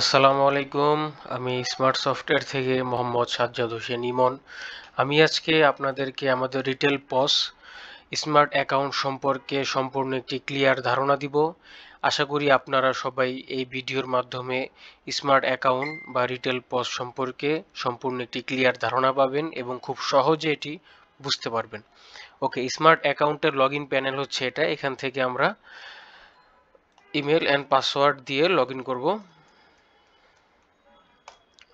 আসসালামু আলাইকুম আমি স্মার্ট সফটওয়্যার থেকে মোহাম্মদ সাজ্জাদ হোসেন ইমন আমি আজকে আপনাদেরকে আমাদের রিটেল পস স্মার্ট অ্যাকাউন্ট সম্পর্কে সম্পূর্ণ একটি ক্লিয়ার ধারণা দিব আশা করি আপনারা সবাই এই ভিডিওর মাধ্যমে স্মার্ট অ্যাকাউন্ট বা রিটেল পস সম্পর্কে সম্পূর্ণ একটি ক্লিয়ার ধারণা পাবেন এবং খুব সহজে এটি বুঝতে পারবেন ওকে স্মার্ট অ্যাকাউন্টের লগ প্যানেল হচ্ছে এটা এখান থেকে আমরা ইমেল অ্যান্ড পাসওয়ার্ড দিয়ে লগ ইন করবো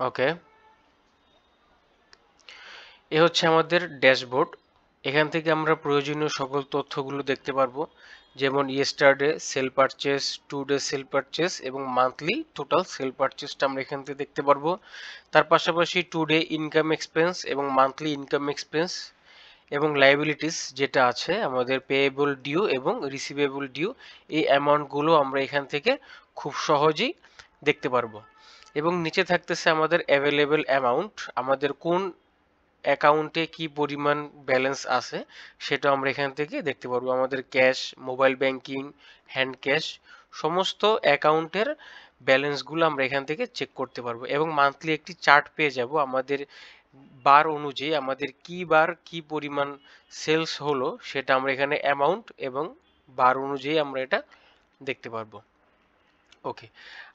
ওকে এ হচ্ছে আমাদের ড্যাশবোর্ড এখান থেকে আমরা প্রয়োজনীয় সকল তথ্যগুলো দেখতে পারবো যেমন yesterday sale purchase today sale purchase এবং মান্থলি টোটাল সেল পারচেসটা আমরা এখান থেকে দেখতে পারবো তার পাশাপাশি টু ডে ইনকাম এক্সপেন্স এবং মান্থলি ইনকাম এক্সপেন্স এবং লাইবিলিটিস যেটা আছে আমাদের পেয়েবল ডিউ এবং রিসিভেবল ডিউ এই অ্যামাউন্টগুলো আমরা এখান থেকে খুব সহজেই দেখতে পারবো এবং নিচে থাকতেছে আমাদের অ্যাভেলেবেল অ্যামাউন্ট আমাদের কোন অ্যাকাউন্টে কি পরিমাণ ব্যালেন্স আছে সেটা আমরা এখান থেকে দেখতে পারবো আমাদের cash mobile banking hand cash সমস্ত অ্যাকাউন্টের ব্যালেন্সগুলো আমরা এখান থেকে চেক করতে পারবো এবং মান্থলি একটি চার্ট পেয়ে যাব আমাদের বার অনুযায়ী আমাদের কি বার কি পরিমাণ সেলস হলো সেটা আমরা এখানে অ্যামাউন্ট এবং বার অনুযায়ী আমরা এটা দেখতে পারবো ওকে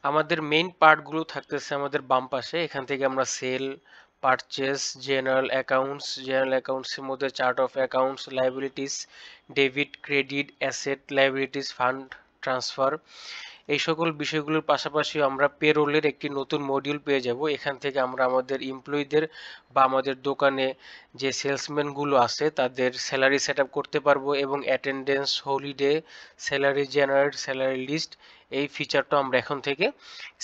আমাদের মেইন পার্টগুলো থাকতেছে আমাদের বাম পাশে এখান থেকে আমরা sale purchase general accounts general অ্যাকাউন্টসের মধ্যে chart of accounts liabilities debit credit asset liabilities fund transfer এই সকল বিষয়গুলোর পাশাপাশি আমরা পেরোলের একটি নতুন মডিউল পেয়ে যাব এখান থেকে আমরা আমাদের এমপ্লয়ীদের বা আমাদের দোকানে যে সেলসম্যানগুলো আছে তাদের স্যালারি সেট করতে পারবো এবং attendance holiday salary generate salary list এই ফিচারটা আমরা এখন থেকে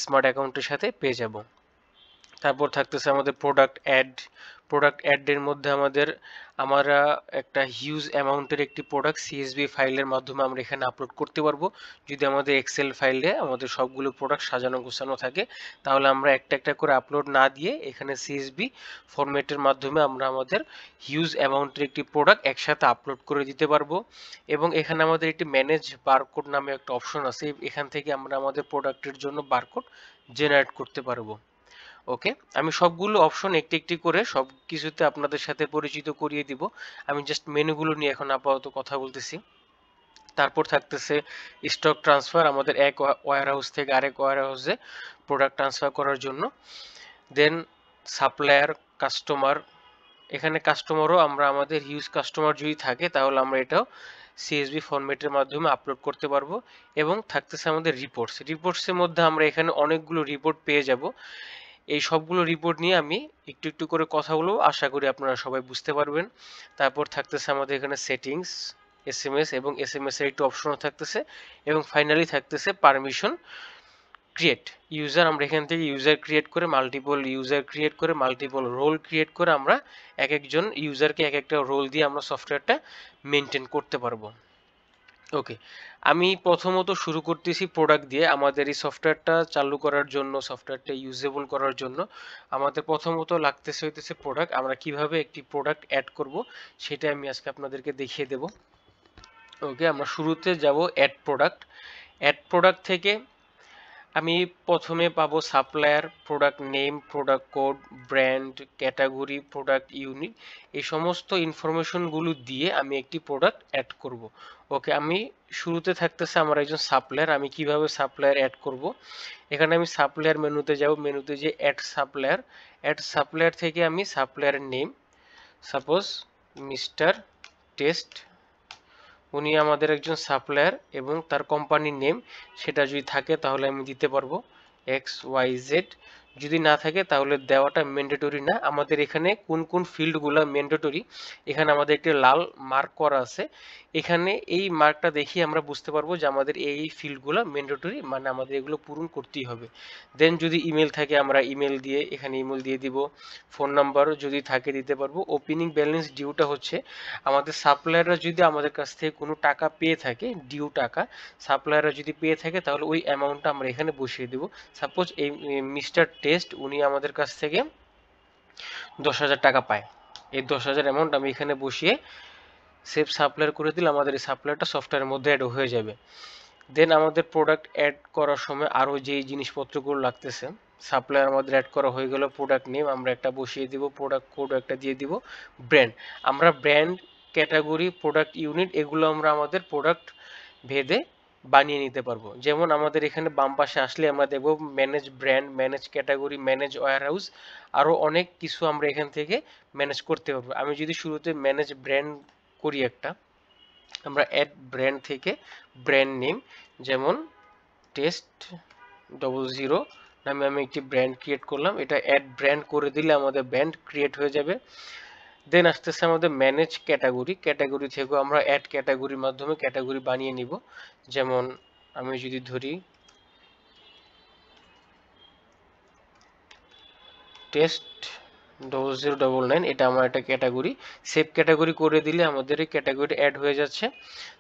স্মার্ট অ্যাকাউন্টের সাথে পেয়ে যাব তারপর থাকতেছে আমাদের প্রোডাক্ট অ্যাড প্রোডাক্ট অ্যাডের মধ্যে আমাদের আমরা একটা হিউজ অ্যামাউন্টের একটি প্রোডাক্ট সিএসবি ফাইলের মাধ্যমে আমরা এখানে আপলোড করতে পারবো যদি আমাদের এক্সেল ফাইলে আমাদের সবগুলো প্রোডাক্ট সাজানো গোছানো থাকে তাহলে আমরা একটা একটা করে আপলোড না দিয়ে এখানে সিএসবি ফরম্যাটের মাধ্যমে আমরা আমাদের হিউজ অ্যামাউন্টের একটি প্রোডাক্ট একসাথে আপলোড করে দিতে পারবো এবং এখানে আমাদের একটি ম্যানেজ বারকোড নামে একটা অপশন আছে এখান থেকে আমরা আমাদের প্রোডাক্টের জন্য বারকোড জেনারেট করতে পারবো ওকে আমি সবগুলো অপশন একটি একটি করে সব কিছুতে আপনাদের সাথে পরিচিত করিয়ে দিব আমি জাস্ট মেনুগুলো নিয়ে এখন আপাতত কথা বলতেছি তারপর থাকতেছে স্টক ট্রান্সফার আমাদের এক ওয়ার হাউস থেকে আরেক ওয়ার হাউসে প্রোডাক্ট ট্রান্সফার করার জন্য দেন সাপ্লায়ার কাস্টমার এখানে কাস্টমারও আমরা আমাদের হিউজ কাস্টমার যদি থাকে তাহলে আমরা এটাও সিএসবি ফরম্যাটের মাধ্যমে আপলোড করতে পারবো এবং থাকতেছে আমাদের রিপোর্টস রিপোর্টসের মধ্যে আমরা এখানে অনেকগুলো রিপোর্ট পেয়ে যাব এই সবগুলো রিপোর্ট নিয়ে আমি একটু একটু করে কথা বলবো আশা করি আপনারা সবাই বুঝতে পারবেন তারপর থাকতেছে আমাদের এখানে সেটিংস এস এম এস এবং এস এম এস এর একটু অপশনও থাকতেছে এবং ফাইনালি থাকতেছে পারমিশন ক্রিয়েট ইউজার আমরা এখান থেকে ইউজার ক্রিয়েট করে মাল্টিপল ইউজার ক্রিয়েট করে মাল্টিপল রোল ক্রিয়েট করে আমরা এক একজন ইউজারকে এক একটা রোল দিয়ে আমরা সফটওয়্যারটা মেনটেন করতে পারবো ওকে আমি প্রথমত শুরু করতেছি প্রোডাক্ট দিয়ে আমাদের এই সফটওয়্যারটা চালু করার জন্য সফটওয়্যারটা ইউজেবল করার জন্য আমাদের প্রথমত লাগতেছে হইতেছে প্রোডাক্ট আমরা কিভাবে একটি প্রোডাক্ট অ্যাড করব সেটা আমি আজকে আপনাদেরকে দেখিয়ে দেব ওকে আমরা শুরুতে যাব অ্যাড প্রোডাক্ট অ্যাড প্রোডাক্ট থেকে আমি প্রথমে পাবো supplier product name product code brand category product unit এই সমস্ত ইনফরমেশনগুলো দিয়ে আমি একটি প্রোডাক্ট অ্যাড করব ওকে আমি শুরুতে থাকতেছে আমার একজন সাপ্লায়ার আমি কিভাবে সাপ্লায়ার অ্যাড করব এখানে আমি সাপ্লায়ার মেনুতে যাব মেনুতে যে অ্যাড সাপ্লায়ার অ্যাড সাপ্লায়ার থেকে আমি supplier name suppose mister test উনি আমাদের একজন সাপ্লায়ার এবং তার কোম্পানির নেম সেটা যদি থাকে তাহলে আমি দিতে পারবো এক্স ওয়াই জেড যদি না থাকে তাহলে দেওয়াটা ম্যান্ডেটরি না আমাদের এখানে কোন কোন ফিল্ডগুলো ম্যান্ডেটরি এখানে আমাদের একটি লাল মার্ক করা আছে এখানে এই মার্কটা দেখি আমরা বুঝতে পারবো যে আমাদের এই ফিল্ডগুলো ম্যান্ডেটরি মানে আমাদের এগুলো পূরণ করতেই হবে দেন যদি ইমেল থাকে আমরা ইমেল দিয়ে এখানে ইমেল দিয়ে দিব ফোন নাম্বার যদি থাকে দিতে পারবো ওপেনিং ব্যালেন্স ডিউটা হচ্ছে আমাদের সাপ্লায়াররা যদি আমাদের কাছ থেকে কোনো টাকা পেয়ে থাকে ডিউ টাকা সাপ্লায়াররা যদি পেয়ে থাকে তাহলে ওই অ্যামাউন্টটা আমরা এখানে বসিয়ে দেব সাপোজ এই মিস্টার টেস্ট উনি আমাদের কাছ থেকে দশ হাজার টাকা পায় এই দশ হাজার অ্যামাউন্ট আমি এখানে বসিয়ে সেভ সাপ্লাইয়ার করে দিলে আমাদের এই সাপ্লাইটা সফটওয়্যারের মধ্যে অ্যাড হয়ে যাবে দেন আমাদের প্রোডাক্ট অ্যাড করার সময় আরও যেই জিনিসপত্রগুলো লাগতেছে সাপ্লাইয়ার আমাদের অ্যাড করা হয়ে গেল প্রোডাক্ট নেম আমরা একটা বসিয়ে দিব প্রোডাক্ট কোড একটা দিয়ে দিব ব্র্যান্ড আমরা ব্র্যান্ড ক্যাটাগরি প্রোডাক্ট ইউনিট এগুলো আমরা আমাদের প্রোডাক্ট ভেদে বানিয়ে নিতে পারবো যেমন আমাদের এখানে বাম পাশে আসলে আমরা দেখব manage brand manage category manage warehouse আরও অনেক কিছু আমরা এখান থেকে ম্যানেজ করতে পারবো আমি যদি শুরুতে ম্যানেজ ব্র্যান্ড করি একটা আমরা অ্যাড ব্র্যান্ড থেকে ব্র্যান্ড নেম যেমন টেস্ট ডবল জিরো নামে আমি একটি ব্র্যান্ড ক্রিয়েট করলাম এটা অ্যাড ব্র্যান্ড করে দিলে আমাদের ব্র্যান্ড ক্রিয়েট হয়ে যাবে দেন আসতেছে আমাদের ম্যানেজ ক্যাটাগরি ক্যাটাগরি থেকেও আমরা অ্যাড ক্যাটাগরির মাধ্যমে ক্যাটাগরি বানিয়ে নিব যেমন আমি যদি ধরি টেস্ট ক্যাটাগরি সেভ ক্যাটাগরি করে দিলে আমাদের এই ক্যাটাগরি অ্যাড হয়ে যাচ্ছে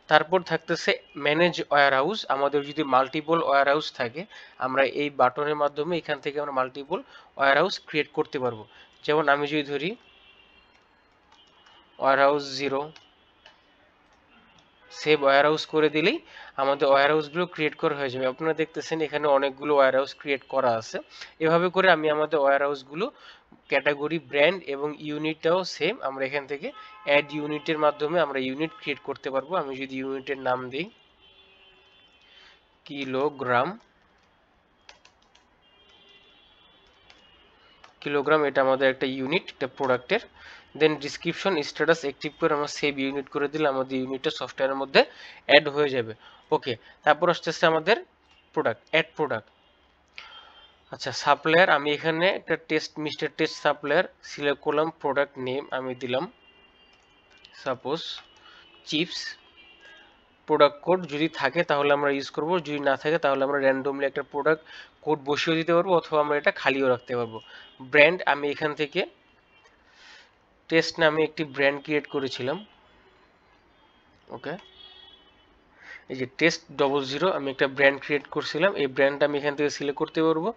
তারপর থাকতেছে ম্যানেজ ওয়ার হাউস আমাদের যদি মাল্টিপল ওয়ার হাউস থাকে আমরা এই বাটনের মাধ্যমে এখান থেকে আমরা মাল্টিপল ওয়ার হাউস ক্রিয়েট করতে পারবো যেমন আমি যদি ধরি warehouse zero save warehouse করে দিলেই আমাদের ওয়ার হাউসগুলো ক্রিয়েট করা হয়ে যাবে আপনারা দেখতেছেন এখানে অনেকগুলো ওয়ার হাউস ক্রিয়েট করা আছে এভাবে করে আমি আমাদের ওয়ার হাউসগুলো ক্যাটাগরি ব্র্যান্ড এবং ইউনিটটাও সেম আমরা এখান থেকে অ্যাড ইউনিটের মাধ্যমে আমরা ইউনিট ক্রিয়েট করতে পারবো আমি যদি ইউনিটের নাম দিই কিলোগ্রাম কিলোগ্রাম এটা আমাদের একটা ইউনিট একটা প্রোডাক্টের দেন ডিসক্রিপশন স্ট্যাটাস অ্যাক্টিভ করে আমরা সেভ ইউনিট করে দিলে আমাদের ইউনিটটা সফটওয়্যারের মধ্যে অ্যাড হয়ে যাবে ওকে তারপর আসতে আসতে আমাদের প্রোডাক্ট অ্যাড প্রোডাক্ট আচ্ছা সাপ্লায়ার আমি এখানে একটা test mister test supplier select করলাম প্রোডাক্ট নেম আমি দিলাম সাপোজ চিপস প্রোডাক্ট কোড যদি থাকে তাহলে আমরা ইউজ করব যদি না থাকে তাহলে আমরা র্যান্ডমলি একটা প্রোডাক্ট কোড বসিয়ে দিতে পারবো অথবা আমরা এটা খালিও রাখতে পারবো ব্র্যান্ড আমি এখান থেকে টেস্ট নামে একটি ব্র্যান্ড ক্রিয়েট করেছিলাম ওকে এই যে টেস্ট ডবল জিরো আমি একটা ব্র্যান্ড ক্রিয়েট করছিলাম এই ব্র্যান্ডটা আমি এখান থেকে সিলেক্ট করতে পারবো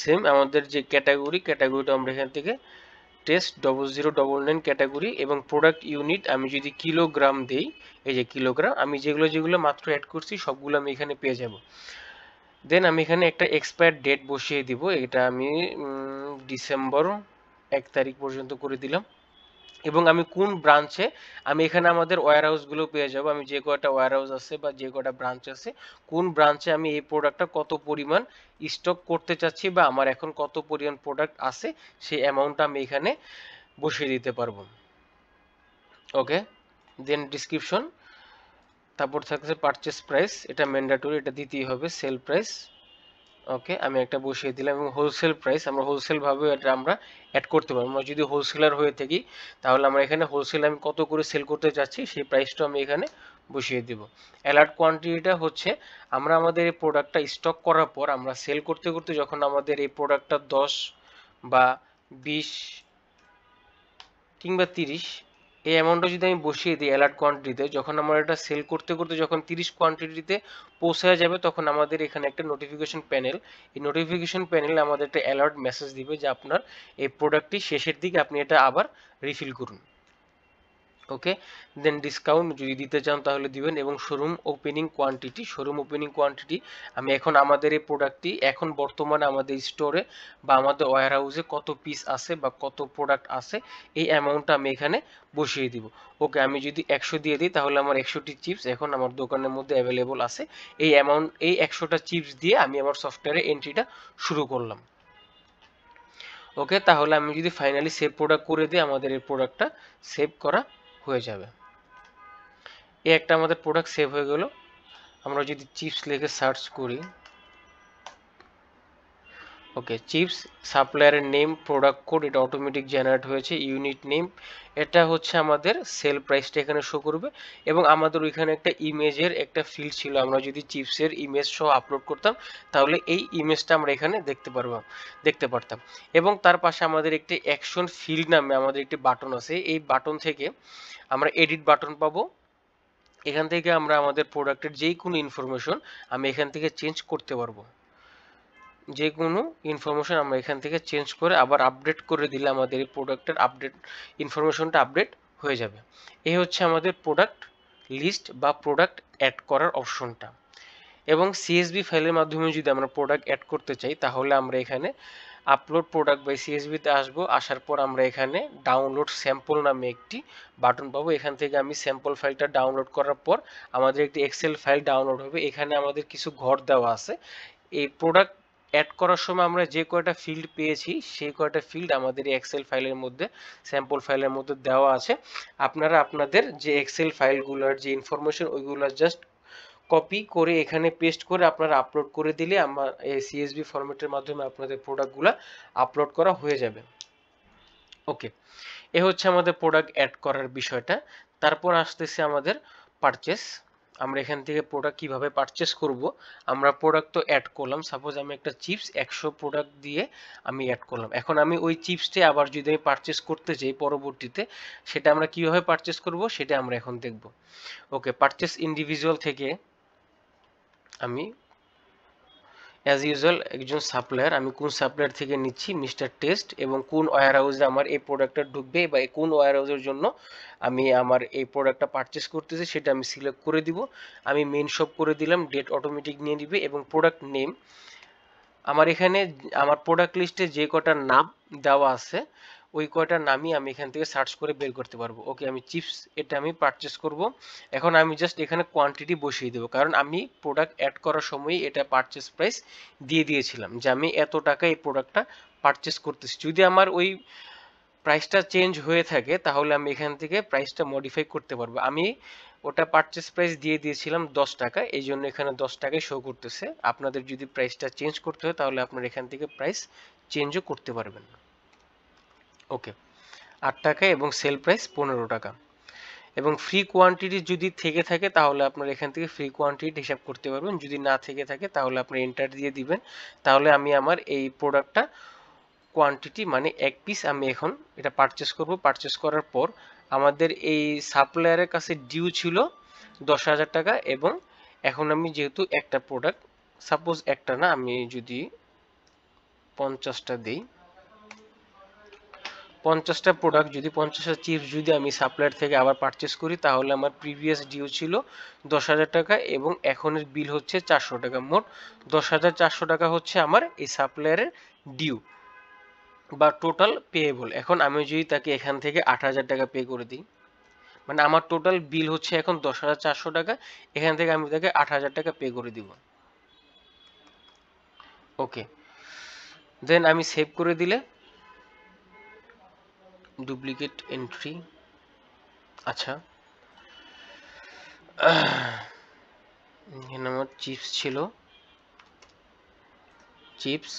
সেম আমাদের যে ক্যাটাগরি ক্যাটাগরিটা আমরা এখান থেকে test double zero double nine category এবং প্রোডাক্ট ইউনিট আমি যদি কিলোগ্রাম দেই এই যে কিলোগ্রাম আমি যেগুলো যেগুলো মাত্র অ্যাড করছি সবগুলো আমি এখানে পেয়ে যাব দেন আমি এখানে একটা এক্সপায়ার ডেট বসিয়ে দিব এটা আমি ডিসেম্বর এক তারিখ পর্যন্ত করে দিলাম এবং আমি কোন ব্রাঞ্চে আমি এখানে আমাদের ওয়ারহাউসগুলো পেয়ে যাব আমি যে কয়টা ওয়ারহাউস আছে বা যে কয়টা ব্রাঞ্চ আছে কোন ব্রাঞ্চে আমি এই প্রোডাক্টটা কত পরিমাণ স্টক করতে চাচ্ছি বা আমার এখন কত পরিমাণ প্রোডাক্ট আছে সেই অ্যামাউন্টটা আমি এখানে বসিয়ে দিতে পারবো ওকে দেন ডিসক্রিপশন তারপর থাকছে পারচেস প্রাইস এটা ম্যান্ডেটরি এটা দিতেই হবে সেল প্রাইস ওকে আমি একটা বসিয়ে দিলাম এবং হোলসেল প্রাইস আমরা হোলসেলভাবে এটা আমরা অ্যাড করতে পারবো আমরা যদি হোলসেলার হয়ে থাকি তাহলে আমরা এখানে হোলসেল আমি কত করে সেল করতে চাচ্ছি সেই প্রাইসটা আমি এখানে বসিয়ে দিব অ্যালার্ট কোয়ান্টিটিটা হচ্ছে আমরা আমাদের এই প্রোডাক্টটা স্টক করার পর আমরা সেল করতে করতে যখন আমাদের এই প্রোডাক্টটা দশ বা বিশ কিংবা তিরিশ এই অ্যামাউন্টটা যদি আমি বসিয়ে দিই অ্যালার্ট কোয়ান্টিটিতে যখন আমার এটা সেল করতে করতে যখন তিরিশ কোয়ান্টিটিতে পৌঁছে যাবে তখন আমাদের এখানে একটা নোটিফিকেশন প্যানেল এই নোটিফিকেশন প্যানেল আমাদের একটা অ্যালার্ট মেসেজ দিবে যে আপনার এই প্রোডাক্টটি শেষের দিকে আপনি এটা আবার রিফিল করুন ওকে দেন ডিসকাউন্ট যদি দিতে চান তাহলে দিবেন এবং showroom opening quantity showroom opening quantity আমি এখন আমাদের এই প্রোডাক্টটি এখন বর্তমানে আমাদের স্টোরে বা আমাদের ওয়ার হাউসে কত পিস আছে বা কত প্রোডাক্ট আছে এই অ্যামাউন্টটা আমি এখানে বসিয়ে দিব ওকে আমি যদি একশো দিয়ে দিই তাহলে আমার একশোটি চিপস এখন আমার দোকানের মধ্যে অ্যাভেলেবল আছে এই অ্যামাউন্ট এই একশোটা চিপস দিয়ে আমি আমার সফটওয়্যারে এন্ট্রিটা শুরু করলাম ওকে তাহলে আমি যদি ফাইনালি সেভ প্রোডাক্ট করে দিই আমাদের এই প্রোডাক্টটা সেভ করা হয়ে যাবে এই একটা আমাদের প্রোডাক্ট সেভ হয়ে গেল আমরা যদি চিপস লেগে সার্চ করি ওকে চিপস সাপ্লায়ারের নেম প্রোডাক্ট কোড এটা অটোমেটিক জেনারেট হয়েছে ইউনিট নেম এটা হচ্ছে আমাদের সেল প্রাইসটা এখানে শো করবে এবং আমাদের ওইখানে একটা ইমেজের একটা ফিল্ড ছিল আমরা যদি চিপসের ইমেজ সহ আপলোড করতাম তাহলে এই ইমেজটা আমরা এখানে দেখতে পারবাম দেখতে পারতাম এবং তার পাশে আমাদের একটি অ্যাকশন ফিল্ড নামে আমাদের একটি বাটন আছে এই বাটন থেকে আমরা এডিট বাটন পাবো এখান থেকে আমরা আমাদের প্রোডাক্টের যে কোনো ইনফরমেশন আমি এখান থেকে চেঞ্জ করতে পারবো যে কোনো ইনফরমেশন আমরা এখান থেকে চেঞ্জ করে আবার আপডেট করে দিলে আমাদের এই প্রোডাক্টের আপডেট ইনফরমেশনটা আপডেট হয়ে যাবে এই হচ্ছে আমাদের প্রোডাক্ট লিস্ট বা প্রোডাক্ট অ্যাড করার অপশনটা এবং সিএসবি ফাইলের মাধ্যমে যদি আমরা প্রোডাক্ট অ্যাড করতে চাই তাহলে আমরা এখানে আপলোড প্রোডাক্ট বাই সিএসবিতে আসবো আসার পর আমরা এখানে ডাউনলোড স্যাম্পল নামে একটি বাটন পাবো এখান থেকে আমি স্যাম্পল ফাইলটা ডাউনলোড করার পর আমাদের একটি এক্সেল ফাইল ডাউনলোড হবে এখানে আমাদের কিছু ঘর দেওয়া আছে এই প্রোডাক্ট অ্যাড করার সময় আমরা যে কয়টা ফিল্ড পেয়েছি সেই কয়টা ফিল্ড আমাদের এই এক্সেল ফাইলের মধ্যে স্যাম্পল ফাইলের মধ্যে দেওয়া আছে আপনারা আপনাদের যে এক্সেল ফাইলগুলোর যে ইনফরমেশন ওইগুলো জাস্ট কপি করে এখানে পেস্ট করে আপনারা আপলোড করে দিলে আমার এই সিএসবি ফরম্যাটের মাধ্যমে আপনাদের প্রোডাক্টগুলো আপলোড করা হয়ে যাবে ওকে এ হচ্ছে আমাদের প্রোডাক্ট অ্যাড করার বিষয়টা তারপর আসতেছে আমাদের পারচেস আমরা এখান থেকে প্রোডাক্ট কিভাবে পারচেস করব আমরা প্রোডাক্ট তো অ্যাড করলাম সাপোজ আমি একটা চিপস একশো প্রোডাক্ট দিয়ে আমি অ্যাড করলাম এখন আমি ওই চিপসটি আবার যদি আমি পারচেস করতে চাই পরবর্তীতে সেটা আমরা কিভাবে পারচেস করব সেটা আমরা এখন দেখব ওকে পারচেস ইন্ডিভিজুয়াল থেকে আমি অ্যাজ ইউজুয়াল একজন সাপ্লায়ার আমি কোন সাপ্লায়ার থেকে নিচ্ছি মিস্টার টেস্ট এবং কোন ওয়ার হাউসে আমার এই প্রোডাক্টটা ঢুকবে বা কোন ওয়ার হাউসের জন্য আমি আমার এই প্রোডাক্টটা পারচেস করতেছি সেটা আমি সিলেক্ট করে দিব আমি মেন শপ করে দিলাম ডেট অটোমেটিক নিয়ে দিবে এবং প্রোডাক্ট নেম আমার এখানে আমার প্রোডাক্ট লিস্টে যে কটা নাম দেওয়া আছে ওই কয়টার নামই আমি এখান থেকে সার্চ করে বের করতে পারবো ওকে আমি চিপস এটা আমি পারচেস করব এখন আমি জাস্ট এখানে কোয়ান্টিটি বসিয়ে দেবো কারণ আমি প্রোডাক্ট অ্যাড করার সময় এটা পারচেস প্রাইস দিয়ে দিয়েছিলাম যে আমি এত টাকা এই প্রোডাক্টটা পারচেস করতেছি যদি আমার ওই প্রাইসটা চেঞ্জ হয়ে থাকে তাহলে আমি এখান থেকে প্রাইসটা মডিফাই করতে পারবো আমি ওটা পারচেস প্রাইস দিয়ে দিয়েছিলাম দশ টাকা এই জন্য এখানে দশ টাকায় শো করতেছে আপনাদের যদি প্রাইসটা চেঞ্জ করতে হয় তাহলে আপনারা এখান থেকে প্রাইস চেঞ্জও করতে পারবেন ওকে আট টাকা এবং সেল প্রাইস পনেরো টাকা এবং ফ্রি কোয়ান্টিটি যদি থেকে থাকে তাহলে আপনার এখান থেকে ফ্রি কোয়ান্টিটি হিসাব করতে পারবেন যদি না থেকে থাকে তাহলে আপনি এন্টার দিয়ে দিবেন তাহলে আমি আমার এই প্রোডাক্টটা কোয়ান্টিটি মানে এক পিস আমি এখন এটা পারচেস করব পারচেস করার পর আমাদের এই সাপ্লায়ারের কাছে ডিউ ছিল দশ হাজার টাকা এবং এখন আমি যেহেতু একটা প্রোডাক্ট সাপোজ একটা না আমি যদি পঞ্চাশটা দিই পঞ্চাশটা প্রোডাক্ট যদি পঞ্চাশটা চিপস যদি আমি সাপ্লাইয়ার থেকে আবার পারচেস করি তাহলে আমার প্রিভিয়াস ডিউ ছিল দশ হাজার টাকা এবং এখনের বিল হচ্ছে চারশো টাকা মোট দশ হাজার চারশো টাকা হচ্ছে আমার এই সাপ্লায়ারের ডিউ বা টোটাল পেয়েবল এখন আমি যদি তাকে এখান থেকে আট হাজার টাকা পে করে দিই মানে আমার টোটাল বিল হচ্ছে এখন দশ হাজার চারশো টাকা এখান থেকে আমি তাকে আট হাজার টাকা পে করে দিব ওকে দেন আমি সেভ করে দিলে ডুপ্লিকেট এন্ট্রি আচ্ছা এখানে আমার চিপস ছিল চিপস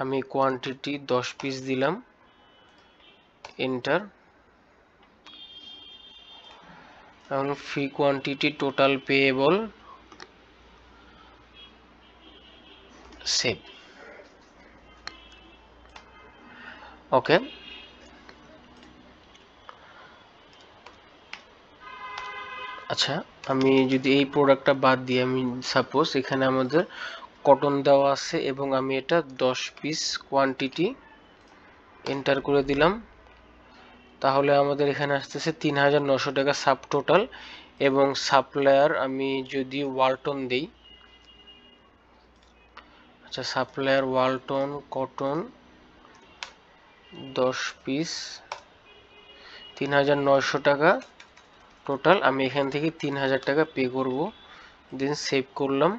আমি কোয়ান্টিটি দশ পিস দিলাম এন্টার এখন free quantity total payable save okay আচ্ছা আমি যদি এই প্রোডাক্টটা বাদ দিই আমি সাপোজ এখানে আমাদের কটন দেওয়া আছে এবং আমি এটা 10 পিস কোয়ান্টিটি এন্টার করে দিলাম তাহলে আমাদের এখানে আসতেছে তিন হাজার নশো টাকা সাব টোটাল এবং সাপ্লায়ার আমি যদি ওয়ালটন দিই আচ্ছা সাপ্লায়ার ওয়ালটন কটন দশ পিস তিন হাজার নয়শো টাকা টোটাল আমি এখান থেকে তিন হাজার টাকা পে করব দেন সেভ করলাম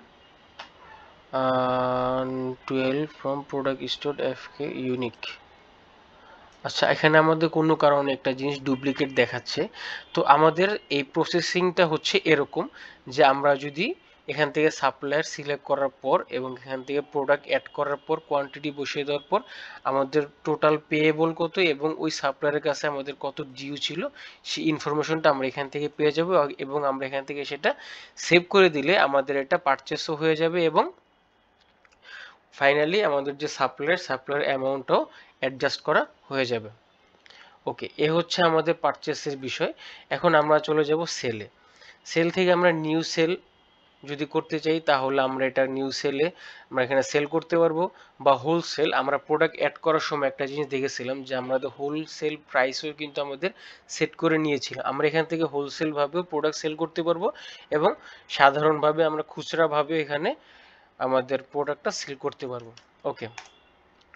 টুয়েলভ ফ্রম প্রোডাক্ট স্টোর অ্যাফ কে ইউনিক আচ্ছা এখানে আমাদের কোনো কারণে একটা জিনিস ডুপ্লিকেট দেখাচ্ছে তো আমাদের এই প্রসেসিংটা হচ্ছে এরকম যে আমরা যদি এখান থেকে সাপ্লায়ার সিলেক্ট করার পর এবং এখান থেকে প্রোডাক্ট অ্যাড করার পর কোয়ান্টিটি বসিয়ে দেওয়ার পর আমাদের টোটাল পেয়েবল কত এবং ওই সাপ্লায়ারের কাছে আমাদের কত ডিউ ছিল সেই ইনফরমেশনটা আমরা এখান থেকে পেয়ে যাব এবং আমরা এখান থেকে সেটা সেভ করে দিলে আমাদের এটা পারচেসও হয়ে যাবে এবং ফাইনালি আমাদের যে সাপ্লায়ার সাপ্লায়ার অ্যামাউন্টও অ্যাডজাস্ট করা হয়ে যাবে ওকে এ হচ্ছে আমাদের পারচেসের বিষয় এখন আমরা চলে যাব সেলে সেল থেকে আমরা নিউ সেল যদি করতে চাই তাহলে আমরা এটা নিউ সেলে আমরা এখানে সেল করতে পারবো বা হোলসেল আমরা প্রোডাক্ট অ্যাড করার সময় একটা জিনিস দেখেছিলাম যে আমরা তো হোলসেল প্রাইসও কিন্তু আমাদের সেট করে নিয়েছিলাম আমরা এখান থেকে হোলসেলভাবেও প্রোডাক্ট সেল করতে পারবো এবং সাধারণভাবে আমরা খুচরাভাবে এখানে আমাদের প্রোডাক্টটা সেল করতে পারবো ওকে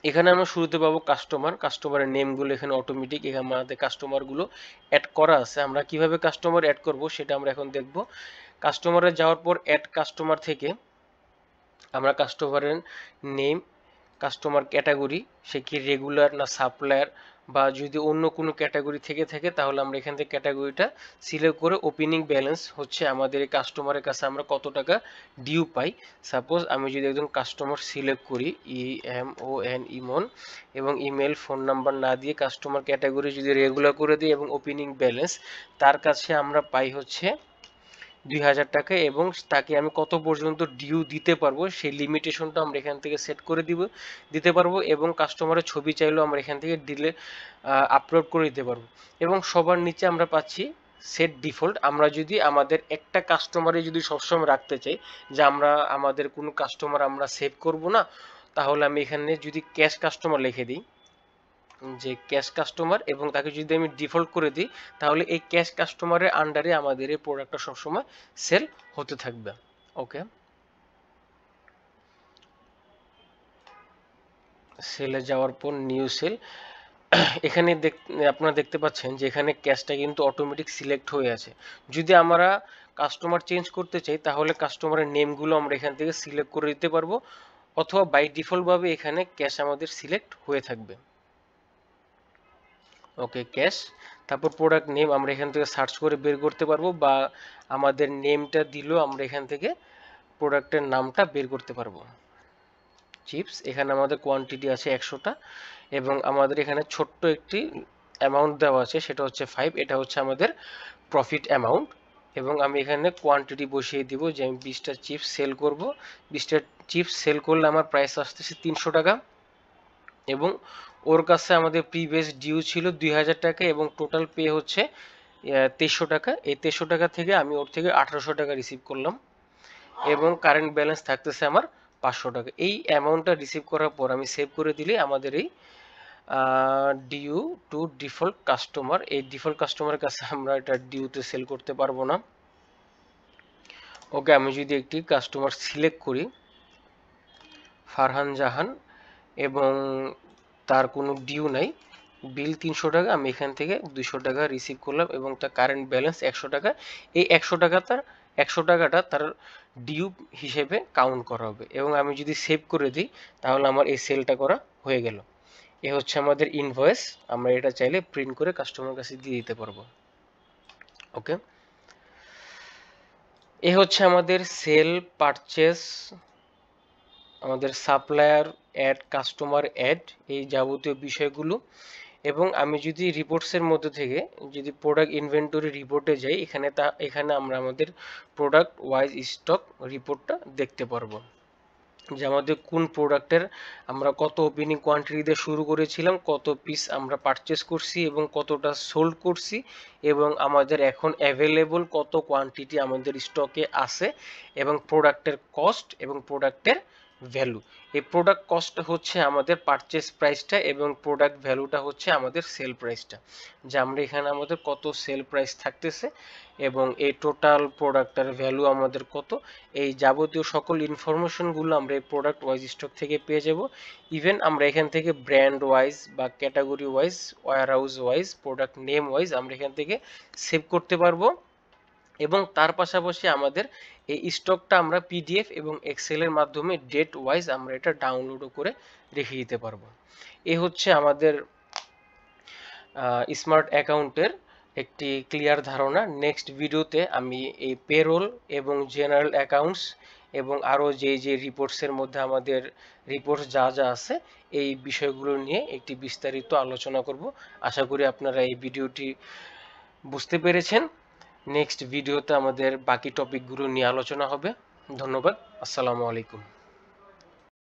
এখানে আমরা শুরুতে পাবো কাস্টমার কাস্টমারের নেমগুলো এখানে অটোমেটিক এখানে আমাদের কাস্টমারগুলো অ্যাড করা আছে আমরা কিভাবে কাস্টমার অ্যাড করব সেটা আমরা এখন দেখব কাস্টমারে যাওয়ার পর অ্যাড কাস্টমার থেকে আমরা কাস্টমারের নেম কাস্টমার ক্যাটাগরি সে কি রেগুলার না সাপ্লায়ার বা যদি অন্য কোনো ক্যাটাগরি থেকে থাকে তাহলে আমরা এখান থেকে ক্যাটাগরিটা সিলেক্ট করে ওপেনিং ব্যালেন্স হচ্ছে আমাদের এই কাস্টমারের কাছে আমরা কত টাকা ডিউ পাই সাপোজ আমি যদি একজন কাস্টমার সিলেক্ট করি ই এম ও এন ইমন এবং ইমেল ফোন নাম্বার না দিয়ে কাস্টমার ক্যাটাগরি যদি রেগুলার করে দিই এবং ওপেনিং ব্যালেন্স তার কাছে আমরা পাই হচ্ছে দুই হাজার টাকা এবং তাকে আমি কত পর্যন্ত ডিউ দিতে পারবো সেই লিমিটেশনটা আমরা এখান থেকে সেট করে দিব দিতে পারবো এবং কাস্টমারের ছবি চাইলেও আমরা এখান থেকে ডিলে আপলোড করে দিতে পারবো এবং সবার নিচে আমরা পাচ্ছি সেট ডিফল্ট আমরা যদি আমাদের একটা কাস্টমারে যদি সবসময় রাখতে চাই যে আমরা আমাদের কোনো কাস্টমার আমরা সেভ করব না তাহলে আমি এখানে যদি ক্যাশ কাস্টমার লিখে দিই যে ক্যাশ কাস্টমার এবং তাকে যদি আমি ডিফল্ট করে দিই তাহলে এই ক্যাশ কাস্টমারের আন্ডারে আমাদের এই প্রোডাক্টটা সবসময় সেল হতে থাকবে ওকে সেলে যাওয়ার পর নিউ সেল এখানে আপনারা দেখতে পাচ্ছেন যে এখানে ক্যাশটা কিন্তু অটোমেটিক সিলেক্ট হয়ে আছে যদি আমরা কাস্টমার চেঞ্জ করতে চাই তাহলে কাস্টমারের নেমগুলো আমরা এখান থেকে সিলেক্ট করে দিতে পারবো অথবা বাই ডিফল্টভাবে এখানে ক্যাশ আমাদের সিলেক্ট হয়ে থাকবে ওকে ক্যাশ তারপর প্রোডাক্ট নেম আমরা এখান থেকে সার্চ করে বের করতে পারবো বা আমাদের নেমটা দিলেও আমরা এখান থেকে প্রোডাক্টের নামটা বের করতে পারবো চিপস এখানে আমাদের কোয়ান্টিটি আছে একশোটা এবং আমাদের এখানে ছোট্ট একটি অ্যামাউন্ট দেওয়া আছে সেটা হচ্ছে ফাইভ এটা হচ্ছে আমাদের প্রফিট অ্যামাউন্ট এবং আমি এখানে কোয়ান্টিটি বসিয়ে দিব যে আমি বিশটা চিপস সেল করব বিশটা চিপস সেল করলে আমার প্রাইস আসতেছে তিনশো টাকা এবং ওর কাছে আমাদের প্রিভিয়াস ডিউ ছিল দুই হাজার টাকা এবং টোটাল পে হচ্ছে তেইশশো টাকা এই তেইশশো টাকা থেকে আমি ওর থেকে আঠারোশো টাকা রিসিভ করলাম এবং কারেন্ট ব্যালেন্স থাকতেছে আমার পাঁচশো টাকা এই অ্যামাউন্টটা রিসিভ করার পর আমি সেভ করে দিলে আমাদের এই ডিউ টু ডিফল্ট কাস্টমার এই ডিফল্ট কাস্টমারের কাছে আমরা এটা ডিউতে সেল করতে পারবো না ওকে আমি যদি একটি কাস্টমার সিলেক্ট করি ফারহান জাহান এবং তার কোনো ডিউ নাই বিল তিনশো টাকা আমি এখান থেকে দুশো টাকা রিসিভ করলাম এবং তার কারেন্ট ব্যালেন্স একশো টাকা এই একশো টাকা তার একশো টাকাটা তার ডিউ হিসেবে কাউন্ট করা হবে এবং আমি যদি সেভ করে দিই তাহলে আমার এই সেলটা করা হয়ে গেল এ হচ্ছে আমাদের ইনভয়েস আমরা এটা চাইলে প্রিন্ট করে কাস্টমার কাছে দিয়ে দিতে পারবো ওকে এ হচ্ছে আমাদের সেল পারচেস আমাদের সাপ্লায়ার অ্যাড কাস্টমার অ্যাড এই যাবতীয় বিষয়গুলো এবং আমি যদি রিপোর্টসের মধ্যে থেকে যদি প্রোডাক্ট ইনভেন্টরি রিপোর্টে যাই এখানে তা এখানে আমরা আমাদের প্রোডাক্ট ওয়াইজ স্টক রিপোর্টটা দেখতে পারবো যে আমাদের কোন প্রোডাক্টের আমরা কত ওপেনিং কোয়ান্টিটি দিয়ে শুরু করেছিলাম কত পিস আমরা পারচেস করছি এবং কতটা সোল্ড করছি এবং আমাদের এখন অ্যাভেলেবল কত কোয়ান্টিটি আমাদের স্টকে আছে এবং প্রোডাক্টের কস্ট এবং প্রোডাক্টের ভ্যালু এই প্রোডাক্ট কস্ট হচ্ছে আমাদের পারচেস প্রাইসটা এবং প্রোডাক্ট ভ্যালুটা হচ্ছে আমাদের সেল প্রাইসটা যে আমরা এখানে আমাদের কত সেল প্রাইস থাকতেছে এবং এই টোটাল প্রোডাক্টের ভ্যালু আমাদের কত এই যাবতীয় সকল ইনফরমেশনগুলো আমরা এই প্রোডাক্ট ওয়াইজ স্টক থেকে পেয়ে যাব ইভেন আমরা এখান থেকে ব্র্যান্ড ওয়াইজ বা category wise warehouse wise product name wise আমরা এখান থেকে সেভ করতে পারবো এবং তার পাশাপাশি আমাদের এই স্টকটা আমরা পিডিএফ এবং এক্সেলের মাধ্যমে ডেট ওয়াইজ আমরা এটা ডাউনলোডও করে রেখে দিতে পারবো এ হচ্ছে আমাদের স্মার্ট অ্যাকাউন্টের একটি ক্লিয়ার ধারণা নেক্সট ভিডিওতে আমি এই পেরোল এবং জেনারেল অ্যাকাউন্টস এবং আরও যে যে রিপোর্টসের মধ্যে আমাদের রিপোর্টস যা যা আছে এই বিষয়গুলো নিয়ে একটি বিস্তারিত আলোচনা করব আশা করি আপনারা এই ভিডিওটি বুঝতে পেরেছেন নেক্সট ভিডিওতে আমাদের বাকি টপিকগুলো নিয়ে আলোচনা হবে ধন্যবাদ আসসালামু আলাইকুম